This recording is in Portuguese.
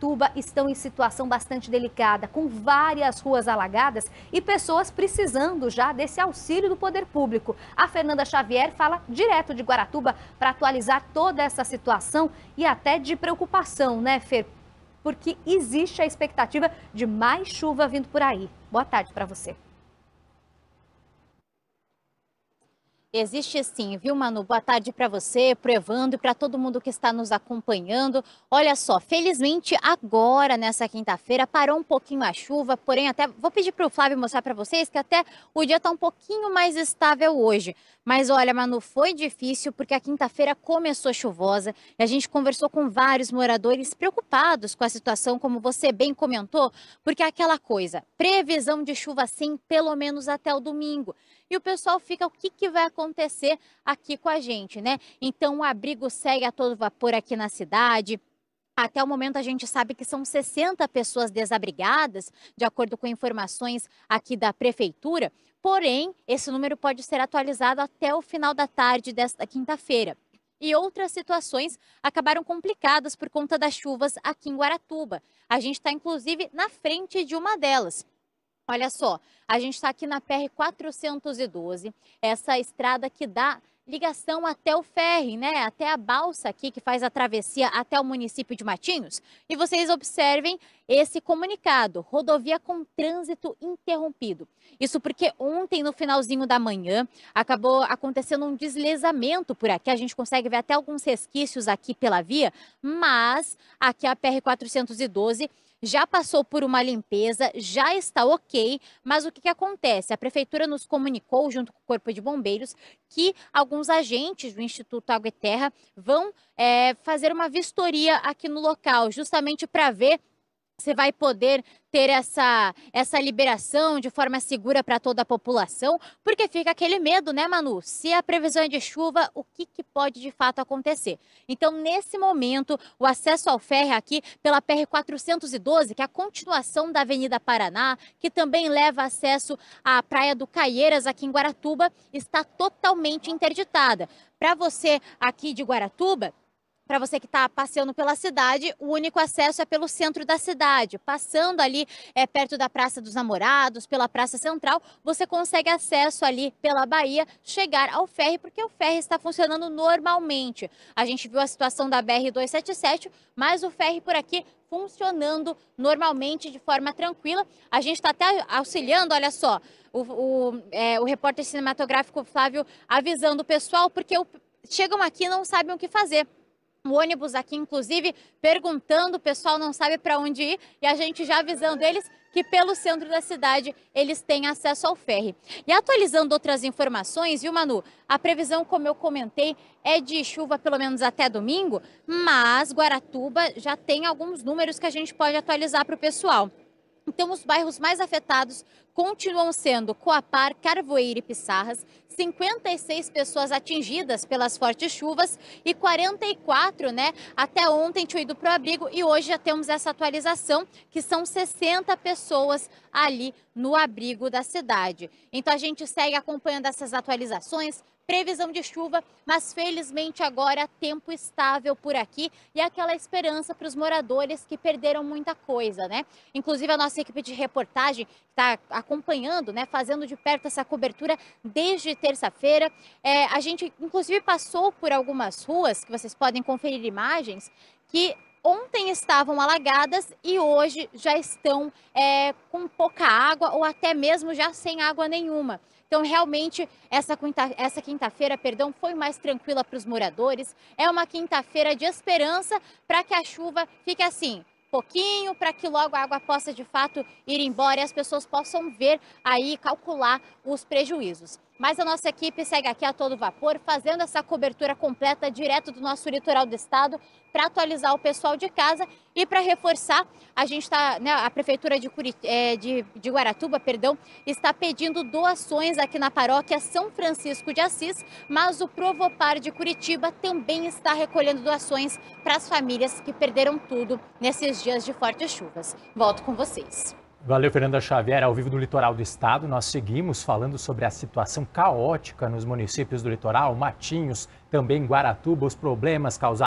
Guaratuba estão em situação bastante delicada, com várias ruas alagadas e pessoas precisando já desse auxílio do poder público. A Fernanda Xavier fala direto de Guaratuba para atualizar toda essa situação e até de preocupação, né, Fer? Porque existe a expectativa de mais chuva vindo por aí. Boa tarde para você. Existe sim, viu, Manu? Boa tarde para você, para Evandro e para todo mundo que está nos acompanhando. Olha só, felizmente agora, nessa quinta-feira, parou um pouquinho a chuva, porém, até vou pedir para o Flávio mostrar para vocês que até o dia está um pouquinho mais estável hoje. Mas olha, Manu, foi difícil porque a quinta-feira começou chuvosa e a gente conversou com vários moradores preocupados com a situação, como você bem comentou, porque é aquela coisa, previsão de chuva sim, pelo menos até o domingo. E o pessoal fica, o que, que vai acontecer aqui com a gente, né? Então o abrigo segue a todo vapor aqui na cidade. Até o momento, a gente sabe que são 60 pessoas desabrigadas, de acordo com informações aqui da Prefeitura. Porém, esse número pode ser atualizado até o final da tarde desta quinta-feira e outras situações acabaram complicadas por conta das chuvas aqui em Guaratuba. A gente está, inclusive, na frente de uma delas. Olha só, a gente está aqui na PR 412, essa estrada que dá ligação até o ferry, né? Até a balsa aqui que faz a travessia até o município de Matinhos. E vocês observem esse comunicado: rodovia com trânsito interrompido. Isso porque ontem, no finalzinho da manhã, acabou acontecendo um deslizamento por aqui. A gente consegue ver até alguns resquícios aqui pela via, mas aqui a PR-412 já passou por uma limpeza, já está ok, mas o que, que acontece? A prefeitura nos comunicou, junto com o Corpo de Bombeiros, que alguns agentes do Instituto Água e Terra vão é, fazer uma vistoria aqui no local, justamente para ver você vai poder ter essa, essa liberação de forma segura para toda a população? Porque fica aquele medo, né, Manu? Se a previsão é de chuva, o que, que pode de fato acontecer? Então, nesse momento, o acesso ao ferro aqui pela PR-412, que é a continuação da Avenida Paraná, que também leva acesso à Praia do Caieiras, aqui em Guaratuba, está totalmente interditada. Para você aqui de Guaratuba, para você que está passeando pela cidade, o único acesso é pelo centro da cidade. Passando ali é, perto da Praça dos Namorados, pela Praça Central, você consegue acesso ali pela Bahia, chegar ao ferry, porque o ferry está funcionando normalmente. A gente viu a situação da BR-277, mas o ferry por aqui funcionando normalmente, de forma tranquila. A gente está até auxiliando, olha só, o, o, é, o repórter cinematográfico Flávio avisando o pessoal, porque o, chegam aqui e não sabem o que fazer. Um ônibus aqui, inclusive, perguntando, o pessoal não sabe para onde ir, e a gente já avisando eles que pelo centro da cidade eles têm acesso ao ferry. E atualizando outras informações, viu, Manu? A previsão, como eu comentei, é de chuva pelo menos até domingo, mas Guaratuba já tem alguns números que a gente pode atualizar para o pessoal. Então, os bairros mais afetados continuam sendo Coapar, Carvoeira e Pissarras, 56 pessoas atingidas pelas fortes chuvas e 44, né? Até ontem tinham ido para o abrigo e hoje já temos essa atualização, que são 60 pessoas ali no abrigo da cidade. Então a gente segue acompanhando essas atualizações, previsão de chuva, mas felizmente agora tempo estável por aqui e aquela esperança para os moradores que perderam muita coisa, né? Inclusive a nossa equipe de reportagem está acompanhando acompanhando, né, fazendo de perto essa cobertura desde terça-feira. É, a gente, inclusive, passou por algumas ruas, que vocês podem conferir imagens, que ontem estavam alagadas e hoje já estão é, com pouca água ou até mesmo já sem água nenhuma. Então, realmente, essa, quinta, essa quinta-feira, perdão, foi mais tranquila para os moradores. É uma quinta-feira de esperança para que a chuva fique assim, pouquinho para que logo a água possa de fato ir embora e as pessoas possam ver aí calcular os prejuízos. Mas a nossa equipe segue aqui a todo vapor, fazendo essa cobertura completa direto do nosso litoral do estado, para atualizar o pessoal de casa e para reforçar, a gente está, né, a prefeitura de, Curit é, de, de Guaratuba, perdão, está pedindo doações aqui na paróquia São Francisco de Assis, mas o Provopar de Curitiba também está recolhendo doações para as famílias que perderam tudo nesses dias de fortes chuvas. Volto com vocês. Valeu, Fernanda Xavier, ao vivo do litoral do estado. Nós seguimos falando sobre a situação caótica nos municípios do litoral, Matinhos, também Guaratuba, os problemas causados.